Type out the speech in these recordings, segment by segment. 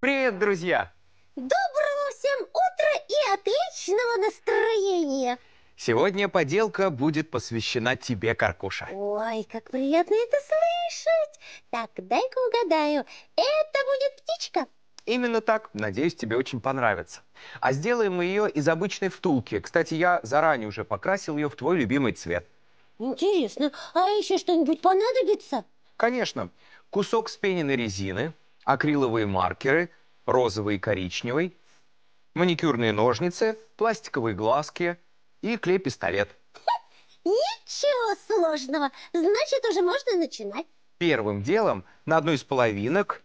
Привет, друзья! Доброго всем утра и отличного настроения! Сегодня поделка будет посвящена тебе, Каркуша. Ой, как приятно это слышать! Так, дай-ка угадаю, это будет птичка? Именно так. Надеюсь, тебе очень понравится. А сделаем мы ее из обычной втулки. Кстати, я заранее уже покрасил ее в твой любимый цвет. Интересно, а еще что-нибудь понадобится? Конечно. Кусок спененной резины, акриловые маркеры, розовый и коричневый, маникюрные ножницы, пластиковые глазки и клей-пистолет. Ничего сложного, значит, уже можно начинать. Первым делом на одну из половинок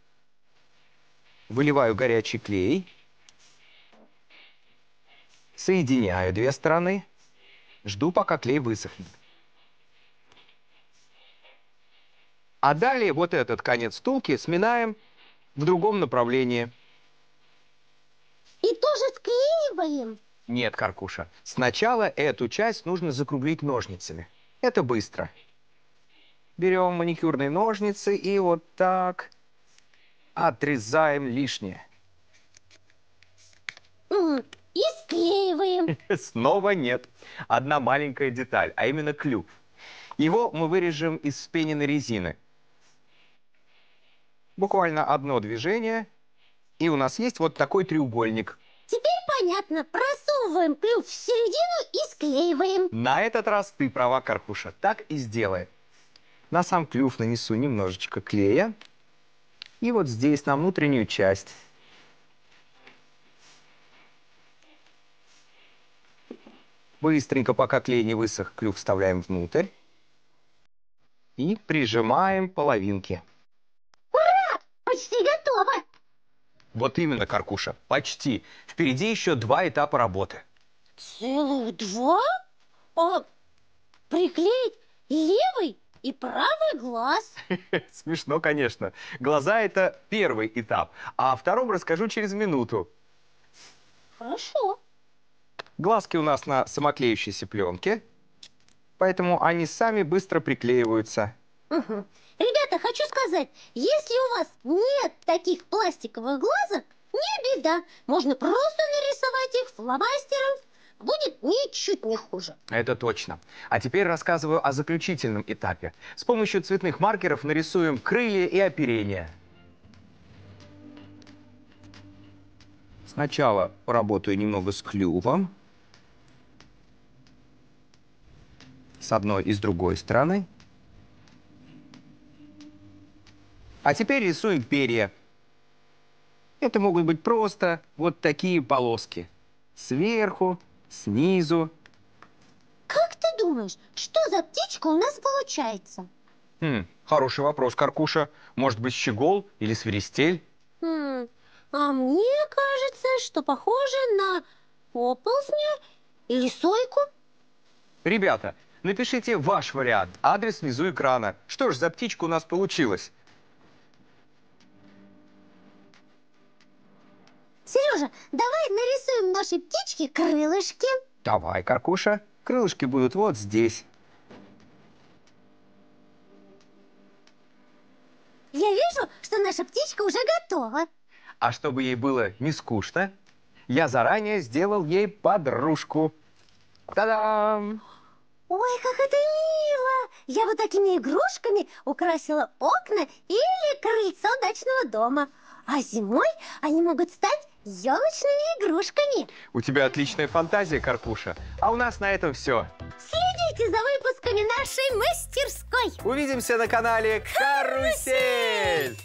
выливаю горячий клей, соединяю две стороны, жду, пока клей высохнет. А далее вот этот конец стулки сминаем в другом направлении. И тоже склеиваем? Нет, Каркуша. Сначала эту часть нужно закруглить ножницами. Это быстро. Берем маникюрные ножницы и вот так отрезаем лишнее. И склеиваем. Снова нет. Одна маленькая деталь, а именно клюв. Его мы вырежем из пененной резины. Буквально одно движение, и у нас есть вот такой треугольник. Теперь понятно. Просовываем ключ в середину и склеиваем. На этот раз ты права, Карпуша. Так и сделай. На сам клюв нанесу немножечко клея. И вот здесь, на внутреннюю часть. Быстренько, пока клей не высох, клюв вставляем внутрь. И прижимаем половинки. Вот именно, Каркуша, почти. Впереди еще два этапа работы. Целых два? А приклеить левый и правый глаз? Смешно, конечно. Глаза – это первый этап, а о втором расскажу через минуту. Хорошо. Глазки у нас на самоклеющейся пленке, поэтому они сами быстро приклеиваются. Угу. Ребята, хочу сказать, если у вас нет таких пластиковых глазок, не беда. Можно просто нарисовать их фломастером. Будет ничуть не хуже. Это точно. А теперь рассказываю о заключительном этапе. С помощью цветных маркеров нарисуем крылья и оперение. Сначала работаю немного с клювом. С одной и с другой стороны. А теперь рисуем перья. Это могут быть просто вот такие полоски. Сверху, снизу. Как ты думаешь, что за птичка у нас получается? Хм, хороший вопрос, Каркуша. Может быть, щегол или свиристель? Хм, а мне кажется, что похоже на оползня или сойку. Ребята, напишите ваш вариант. Адрес внизу экрана. Что ж за птичка у нас получилась? Сережа, давай нарисуем нашей птичке крылышки. Давай, Каркуша. Крылышки будут вот здесь. Я вижу, что наша птичка уже готова. А чтобы ей было не скучно, я заранее сделал ей подружку. Та-дам! Ой, как это мило! Я вот такими игрушками украсила окна или крыльцо дачного дома. А зимой они могут стать елочными игрушками. У тебя отличная фантазия, Карпуша. А у нас на этом все. Следите за выпусками нашей мастерской. Увидимся на канале Карусель.